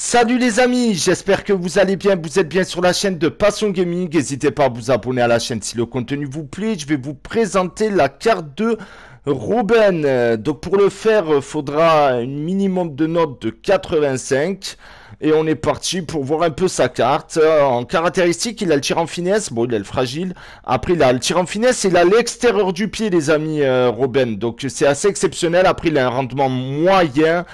Salut les amis, j'espère que vous allez bien, vous êtes bien sur la chaîne de Passion Gaming, n'hésitez pas à vous abonner à la chaîne si le contenu vous plaît, je vais vous présenter la carte de Ruben, donc pour le faire, euh, faudra un minimum de notes de 85, et on est parti pour voir un peu sa carte, euh, en caractéristique il a le tir en finesse, bon il est fragile, après il a le tir en finesse, il a l'extérieur du pied les amis euh, Ruben, donc c'est assez exceptionnel, après il a un rendement moyen,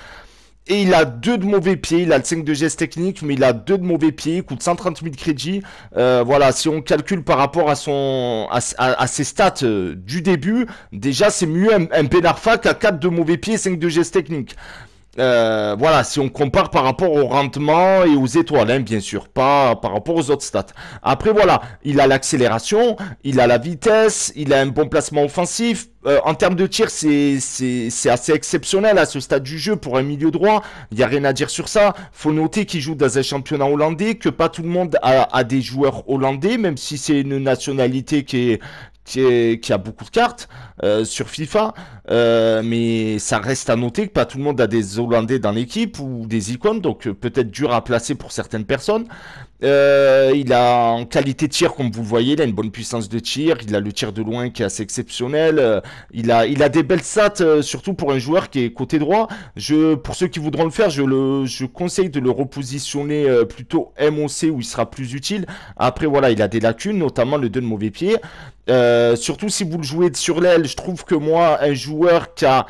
et il a deux de mauvais pieds, il a le 5 de gestes technique, mais il a deux de mauvais pieds, il coûte 130 000 crédits. Euh, voilà, si on calcule par rapport à son à, ses stats euh, du début, déjà c'est mieux un, un Benarfa qu'à 4 de mauvais pieds, 5 de gestes technique. Euh, voilà, si on compare par rapport au rendement et aux étoiles, hein, bien sûr, pas par rapport aux autres stats. Après, voilà, il a l'accélération, il a la vitesse, il a un bon placement offensif. Euh, en termes de tir, c'est assez exceptionnel à hein, ce stade du jeu pour un milieu droit. Il n'y a rien à dire sur ça. faut noter qu'il joue dans un championnat hollandais, que pas tout le monde a des joueurs hollandais, même si c'est une nationalité qui est, qui, a beaucoup de cartes euh, sur FIFA, euh, mais ça reste à noter que pas tout le monde a des Hollandais dans l'équipe ou des icônes, donc euh, peut-être dur à placer pour certaines personnes. Euh, il a en qualité de tir, comme vous le voyez, il a une bonne puissance de tir, il a le tir de loin qui est assez exceptionnel, euh, il, a, il a des belles stats, euh, surtout pour un joueur qui est côté droit. Je, pour ceux qui voudront le faire, je, le, je conseille de le repositionner plutôt MOC où il sera plus utile. Après, voilà, il a des lacunes, notamment le 2 de mauvais pied. surtout si vous le jouez sur l'aile, je trouve que moi, un joueur qui a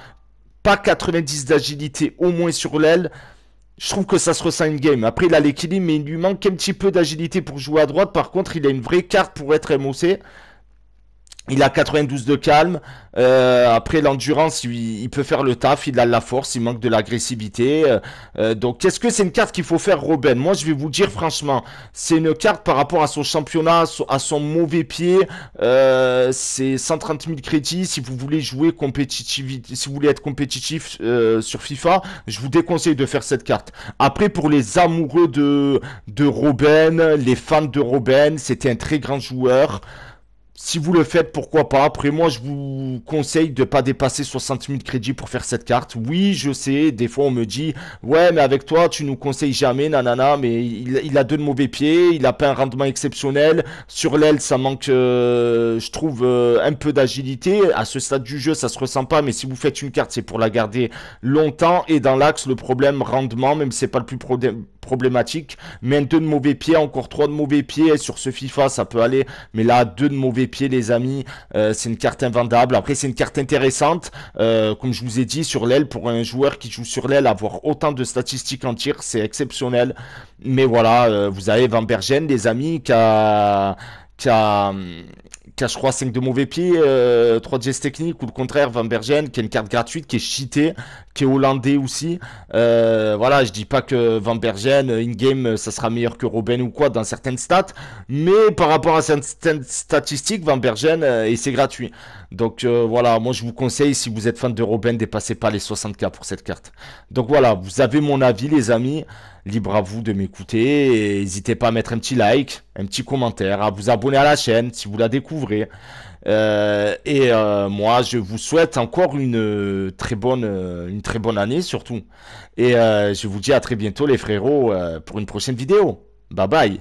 pas 90 d'agilité au moins sur l'aile, je trouve que ça se ressent une game. Après, il a l'équilibre, mais il lui manque un petit peu d'agilité pour jouer à droite. Par contre, il a une vraie carte pour être émoussé. Il a 92 de calme. Euh, après l'endurance, il, peut faire le taf. Il a de la force. Il manque de l'agressivité. Euh, euh, donc, quest ce que c'est une carte qu'il faut faire, Robin Moi, je vais vous dire franchement, c'est une carte par rapport à son championnat, à son, mauvais pied. c'est 130 000 crédits. Si vous voulez jouer compétitivité, si vous voulez être compétitif sur FIFA, je vous déconseille de faire cette carte. Après, pour les amoureux de de Robin, les fans de Robin, c'était un très grand joueur si vous le faites, pourquoi pas. Après, moi, je vous conseille de ne pas dépasser 60 000 crédits pour faire cette carte. Oui, je sais, des fois, on me dit, ouais, mais avec toi, tu nous conseilles jamais, nanana, mais il, a deux de mauvais pieds, il a pas un rendement exceptionnel. Sur l'aile, ça manque, euh, je trouve, euh, un peu d'agilité. À ce stade du jeu, ça se ressent pas, mais si vous faites une carte, c'est pour la garder longtemps. Et dans l'axe, le problème, rendement, même si c'est pas le plus problématique. Mais deux de mauvais pied, encore trois de mauvais pieds sur ce FIFA ça peut aller. Mais là, deux de mauvais pieds, les amis, euh, c'est une carte invendable. Après c'est une carte intéressante, euh, comme je vous ai dit, sur l'aile, pour un joueur qui joue sur l'aile, avoir autant de statistiques en tir, c'est exceptionnel. Mais voilà, euh, vous avez Van Bergen les amis, qui a... Qui a cache crois 5 de mauvais pieds euh, 3 gestes techniques ou le contraire Van Bergen qui a une carte gratuite qui est cheatée, qui est hollandais aussi. Euh, voilà, je dis pas que Van Bergen euh, in game ça sera meilleur que Robin ou quoi dans certaines stats, mais par rapport à certaines statistiques Van Bergen euh, et c'est gratuit. Donc voilà, moi je vous conseille si vous êtes fan de Robin, dépassez pas les 60k pour cette carte. Donc voilà, vous avez mon avis les amis libre à vous de m'écouter. N'hésitez pas à mettre un petit like, un petit commentaire, à vous abonner à la chaîne si vous la découvrez. Euh, et euh, moi, je vous souhaite encore une euh, très bonne, une très bonne année surtout. Et je vous dis à très bientôt les frérots pour une prochaine vidéo. Bye bye.